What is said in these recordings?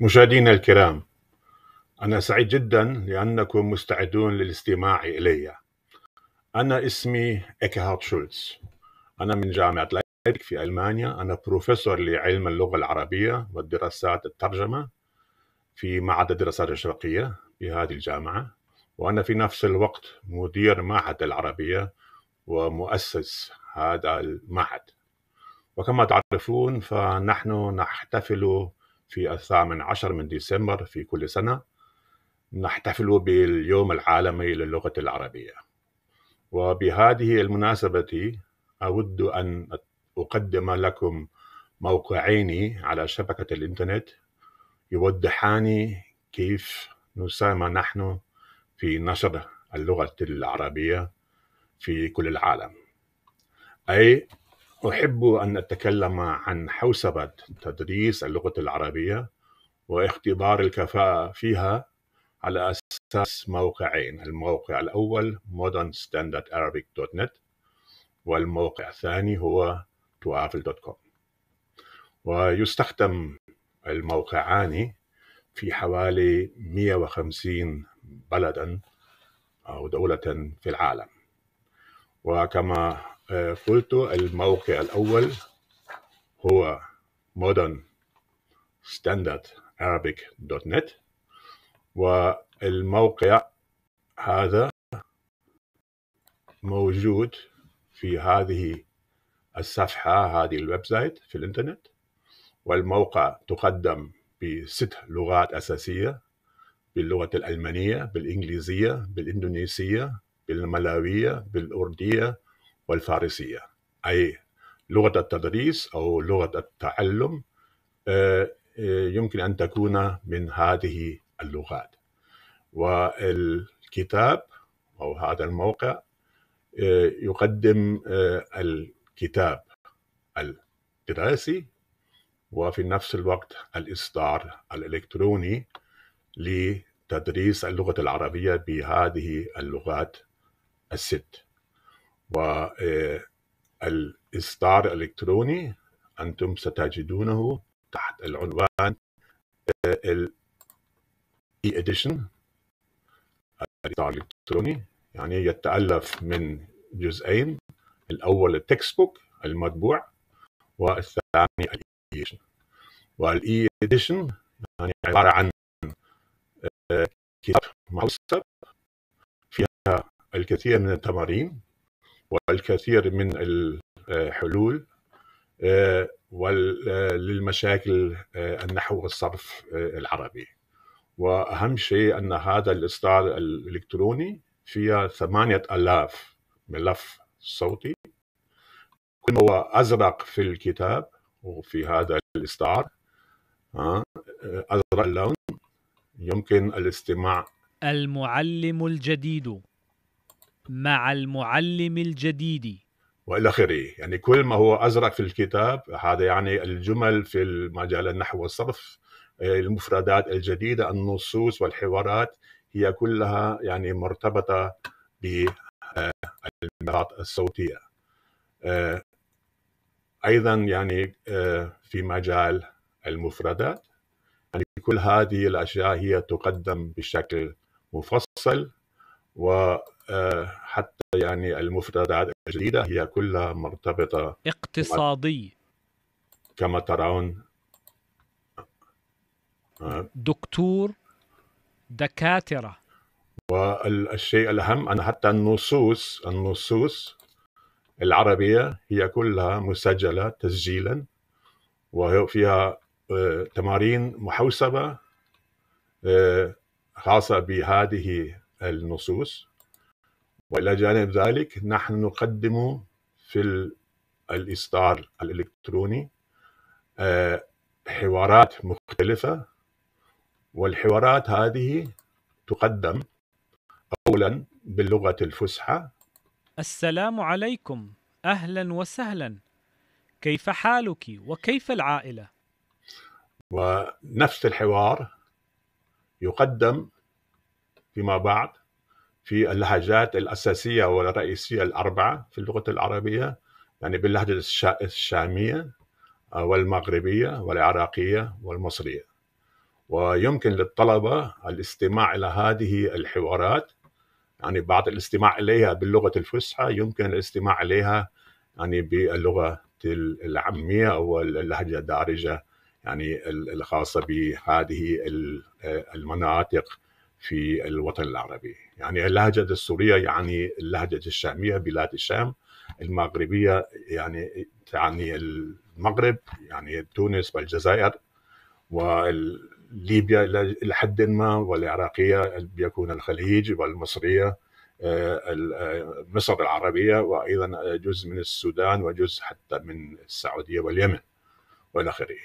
مشاهدينا الكرام أنا سعيد جدا لأنكم مستعدون للاستماع إلي أنا اسمي إيكهارت شولتز أنا من جامعة لايبك في ألمانيا أنا بروفيسور لعلم اللغة العربية والدراسات الترجمة في معهد الدراسات الشرقية بهذه الجامعة وأنا في نفس الوقت مدير معهد العربية ومؤسس هذا المعهد وكما تعرفون فنحن نحتفل في الثامن عشر من ديسمبر في كل سنة نحتفل باليوم العالمي للغة العربية وبهذه المناسبة أود أن أقدم لكم موقعين على شبكة الإنترنت يوضحان كيف نساهم نحن في نشر اللغة العربية في كل العالم أي أحب أن أتكلم عن حوسبة تدريس اللغة العربية واختبار الكفاءة فيها على أساس موقعين الموقع الأول modernstandardarabic.net والموقع الثاني هو توافل.com ويستخدم الموقعان في حوالي 150 بلدا أو دولة في العالم وكما آه، قلت الموقع الأول هو modern standard arabic net والموقع هذا موجود في هذه الصفحة هذه الويب سايت في الإنترنت والموقع تقدم بست لغات أساسية باللغة الألمانية بالإنجليزية بالإندونيسية بالملاوية بالأردية والفارسية أي لغة التدريس أو لغة التعلم آه، آه، يمكن أن تكون من هذه اللغات والكتاب أو هذا الموقع آه، يقدم الكتاب الدراسي وفي نفس الوقت الإصدار الإلكتروني لتدريس اللغة العربية بهذه اللغات الست والإصدار الإلكتروني أنتم ستجدونه تحت العنوان ال e edition الإصدار الإلكتروني يعني يتألف من جزئين الأول التكست بوك المطبوع والثاني الإي إديشن والإي إديشن e يعني عبارة عن آه، كتاب مخصص فيها الكثير من التمارين والكثير من الحلول آه، آه، للمشاكل آه، النحو والصرف العربي وأهم شيء أن هذا الإصدار الإلكتروني فيها ثمانية ألاف ملف صوتي كل ما هو أزرق في الكتاب وفي هذا الإصدار أزرق اللون يمكن الاستماع المعلم الجديد مع المعلم الجديد والى اخره يعني كل ما هو ازرق في الكتاب هذا يعني الجمل في مجال النحو والصرف آه، المفردات الجديده النصوص والحوارات هي كلها يعني مرتبطه بالمهارات آه، الصوتيه آه، ايضا يعني في مجال المفردات يعني كل هذه الاشياء هي تقدم بشكل مفصل وحتى آه، يعني المفردات الجديدة هي كلها مرتبطة اقتصادي كما ترون دكتور دكاترة والشيء الأهم أن حتى النصوص النصوص العربية هي كلها مسجلة تسجيلا وفيها آه، تمارين محوسبة آه، خاصة بهذه النصوص والى جانب ذلك نحن نقدم في الاصدار الالكتروني آه، حوارات مختلفه والحوارات هذه تقدم اولا باللغه الفصحى السلام عليكم اهلا وسهلا كيف حالك وكيف العائله ونفس الحوار يقدم فيما بعد في اللهجات الأساسية والرئيسية الأربعة في اللغة العربية يعني باللهجة الشامية آه، والمغربية والعراقية والمصرية ويمكن للطلبة الاستماع إلى هذه الحوارات يعني بعد الاستماع إليها باللغة الفصحى يمكن الاستماع إليها يعني باللغة العامية أو اللهجة الدارجة يعني الخاصة بهذه المناطق في الوطن العربي يعني اللهجة السورية يعني اللهجة الشامية بلاد الشام المغربية يعني تعني المغرب يعني تونس والجزائر وليبيا إلى حد ما والعراقية بيكون الخليج والمصرية آه، آه، مصر العربية وأيضا جزء من السودان وجزء حتى من السعودية واليمن والى اخره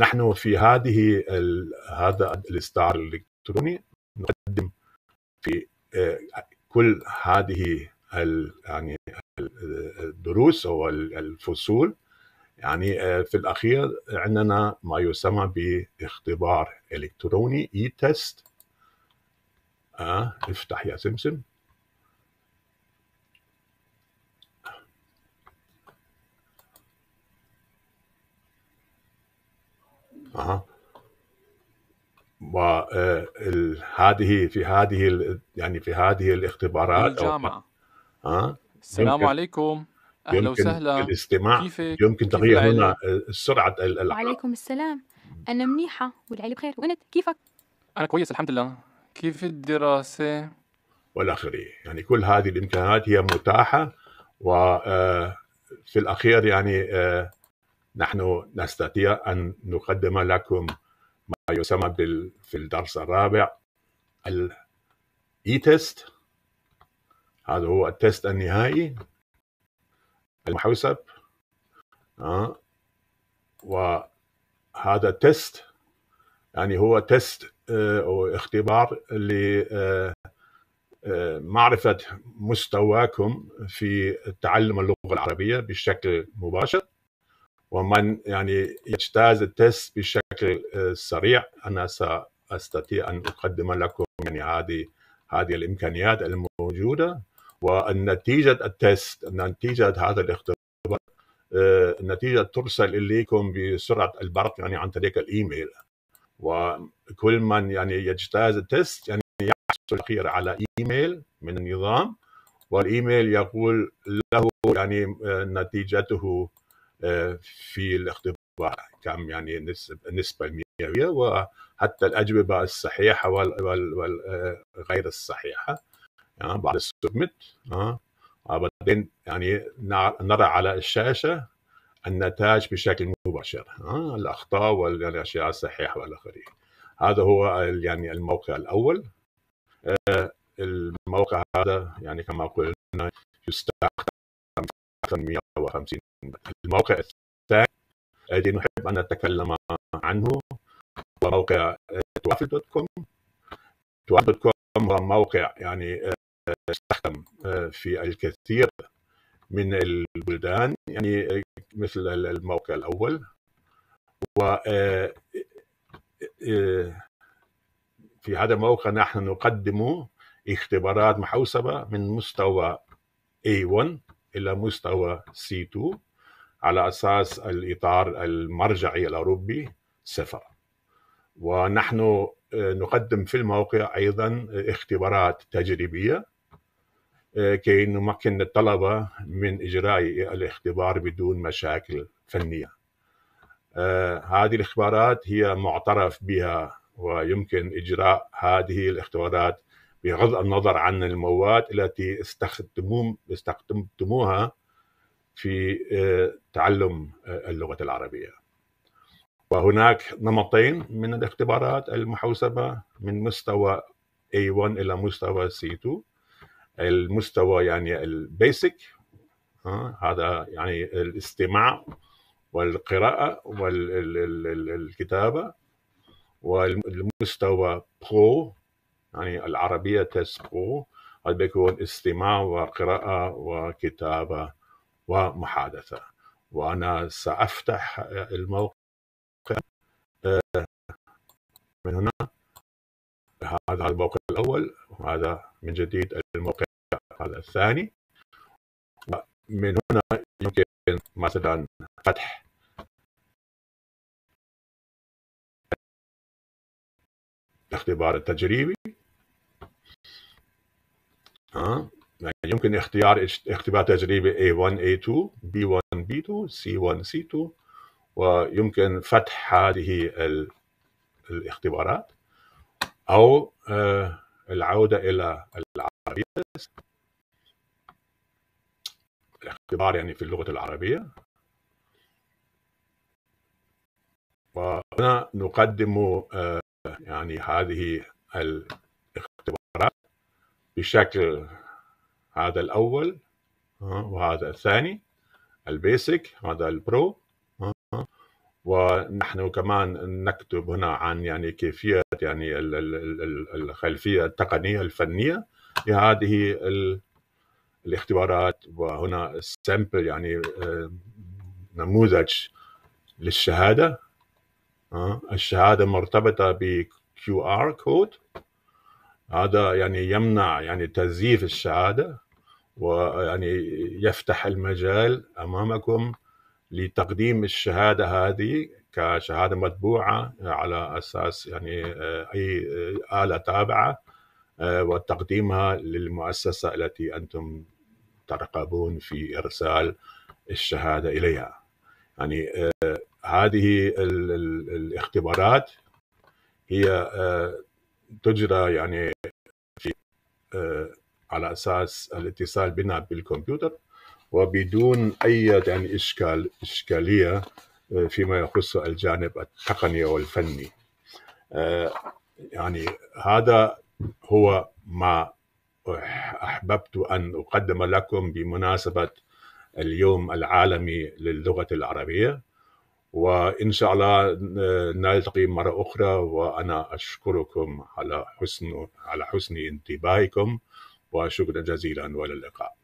نحن في هذه هذا الاستعار الالكتروني نقدم في آه، كل هذه يعني الدروس او الفصول يعني آه، في الاخير عندنا ما يسمى باختبار الكتروني اي آه، تيست افتح يا سمسم وهذه في هذه يعني في هذه الاختبارات الجامعة ها السلام عليكم اهلا وسهلا الاستماع كيفك؟ يمكن تغيير كيف هنا سرعة وعليكم السلام أنا منيحة والعيلة بخير وأنت كيفك؟ أنا كويس الحمد لله كيف الدراسة؟ والى اخره، يعني كل هذه الامكانات هي متاحه وفي آه، الاخير يعني آه، نحن نستطيع ان نقدم لكم ما يسمى في الدرس الرابع الاي تيست هذا هو التيست النهائي المحوسب آه. وهذا التيست يعني هو تيست آه، او اختبار آه، آه، معرفة مستواكم في تعلم اللغه العربيه بشكل مباشر ومن يعني يجتاز التست بشكل آه، سريع انا ساستطيع ان اقدم لكم يعني هذه هذه الامكانيات الموجوده والنتيجه التست نتيجه هذا الاختبار آه، النتيجه ترسل اليكم بسرعه البرق يعني عن طريق الايميل وكل من يعني يجتاز التست يعني يحصل الاخير على ايميل من النظام والايميل يقول له يعني آه، نتيجته في الاختبار كم يعني النسبه المئويه وحتى الاجوبه الصحيحه والغير الصحيحه يعني بعد السبمت آه، وبعدين يعني نرى على الشاشه النتائج بشكل مباشر آه، الاخطاء والاشياء الصحيحه والى اخره هذا هو يعني الموقع الاول الموقع هذا يعني كما قلنا يستخدم 150 الموقع الثاني الذي نحب أن نتكلم عنه هو موقع توافل دوت كوم توافل دوت كوم هو موقع يعني يستخدم آه، آه، في الكثير من البلدان يعني آه، مثل الموقع الأول و في هذا الموقع نحن نقدم اختبارات محوسبة من مستوى A1 إلى مستوى C2 على اساس الاطار المرجعي الاوروبي صفر ونحن آه، نقدم في الموقع ايضا اختبارات تجريبيه آه، كي نمكن الطلبه من اجراء الاختبار بدون مشاكل فنيه. آه، هذه الاختبارات هي معترف بها ويمكن اجراء هذه الاختبارات بغض النظر عن المواد التي استخدمتموها في آه، تعلم آه، اللغه العربيه. وهناك نمطين من الاختبارات المحوسبه من مستوى A1 الى مستوى C2 المستوى يعني البيسك آه، هذا يعني الاستماع والقراءة والكتابة والمستوى برو يعني العربية تسبو هذا بيكون استماع وقراءة وكتابة ومحادثة وأنا سأفتح الموقع آه، من هنا هذا الموقع الأول وهذا من جديد الموقع هذا الثاني من هنا يمكن مثلا فتح الاختبار التجريبي يعني يمكن اختيار اختبار تجريبي A1 A2 B1 B2 C1 C2 ويمكن فتح هذه الاختبارات أو آه، العودة إلى العربية الاختبار يعني في اللغة العربية وهنا نقدم آه، يعني هذه الاختبارات بشكل هذا الاول وهذا الثاني البيسك هذا البرو ونحن كمان نكتب هنا عن يعني كيفيه يعني الخلفيه التقنيه الفنيه لهذه الاختبارات وهنا السامبل يعني آه، نموذج للشهاده الشهاده مرتبطه ب QR كود هذا يعني يمنع يعني تزييف الشهاده ويعني يفتح المجال امامكم لتقديم الشهاده هذه كشهاده مطبوعه على اساس يعني آه، اي آه، اله تابعه آه، وتقديمها للمؤسسه التي انتم ترغبون في ارسال الشهاده اليها. يعني هذه الاختبارات هي تجرى يعني في على اساس الاتصال بنا بالكمبيوتر وبدون اي يعني اشكال اشكاليه آه، فيما يخص الجانب التقني والفني آه، يعني هذا هو ما احببت ان اقدم لكم بمناسبه اليوم العالمي للغه العربيه وان شاء الله آه، نلتقي مره اخرى وانا اشكركم على حسن على حسن انتباهكم وشكرا جزيلا والى اللقاء